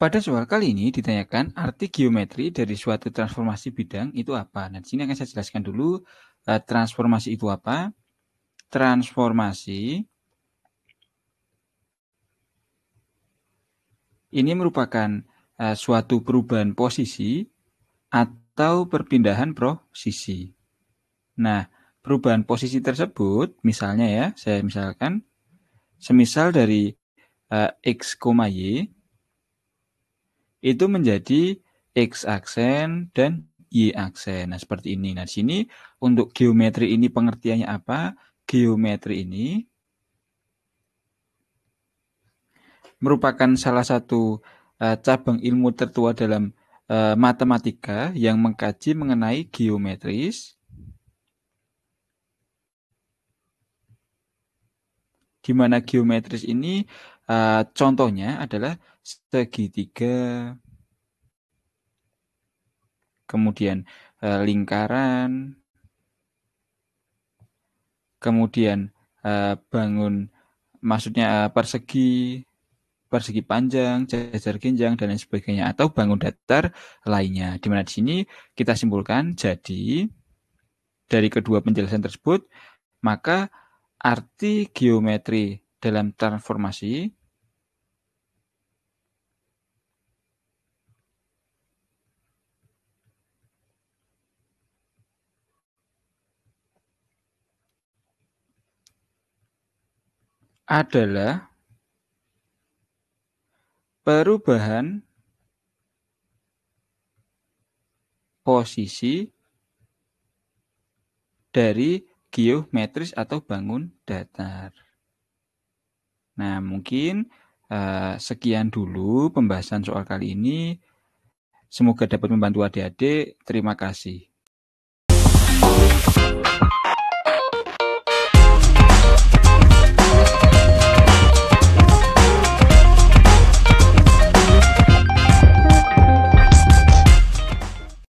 Pada soal kali ini ditanyakan arti geometri dari suatu transformasi bidang itu apa. Nah, di sini akan saya jelaskan dulu eh, transformasi itu apa. Transformasi ini merupakan eh, suatu perubahan posisi atau perpindahan posisi. Nah, perubahan posisi tersebut misalnya ya, saya misalkan semisal dari uh, x, y itu menjadi X aksen dan Y aksen. Nah, seperti ini. Nah, di sini untuk geometri ini pengertiannya apa? Geometri ini merupakan salah satu eh, cabang ilmu tertua dalam eh, matematika yang mengkaji mengenai geometris di mana geometris ini uh, contohnya adalah segitiga kemudian uh, lingkaran kemudian uh, bangun maksudnya uh, persegi persegi panjang, jajar genjang dan lain sebagainya atau bangun datar lainnya. Di mana di sini kita simpulkan jadi dari kedua penjelasan tersebut maka Arti geometri dalam transformasi adalah perubahan posisi dari geometris atau bangun datar. Nah, mungkin uh, sekian dulu pembahasan soal kali ini. Semoga dapat membantu adik-adik. Terima kasih.